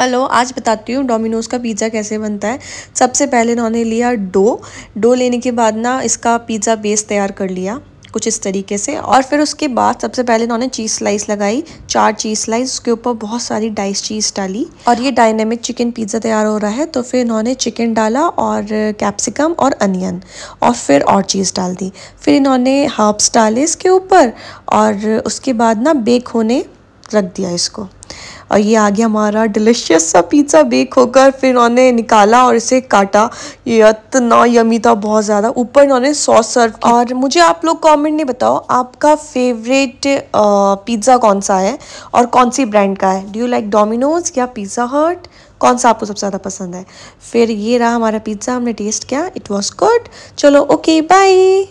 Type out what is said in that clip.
hello आज बताती हूँ डोमिनोज़ का पिज़्ज़ा कैसे बनता है सबसे पहले इन्होंने लिया डो डो लेने के बाद ना इसका पिज़्ज़ा बेस तैयार कर लिया कुछ इस तरीके से और फिर उसके बाद सबसे पहले इन्होंने चीज़ स्लाइस लगाई चार चीज़ स्लाइस उसके ऊपर बहुत सारी डाइस चीज़ डाली और ये डायनेमिक चिकन पिज़्ज़ा तैयार हो रहा है तो फिर इन्होंने चिकन डाला और कैप्सिकम और अनियन और फिर और चीज़ डाल दी फिर इन्होंने हर्ब्स डाले इसके ऊपर और उसके बाद ना बेक होने रख दिया इसको और ये आ गया हमारा डिलिशियस सा पिज़्ज़ा बेक होकर फिर उन्होंने निकाला और इसे काटा ये इतना यमी था बहुत ज़्यादा ऊपर उन्होंने सॉस सर्व और मुझे आप लोग कमेंट में बताओ आपका फेवरेट पिज़्ज़ा कौन सा है और कौन सी ब्रांड का है डू यू लाइक डोमिनोज या पिज़्ज़ा हर्ट कौन सा आपको सबसे ज़्यादा पसंद है फिर ये रहा हमारा पिज़्ज़ा हमने टेस्ट किया इट वॉज गुड चलो ओके बाई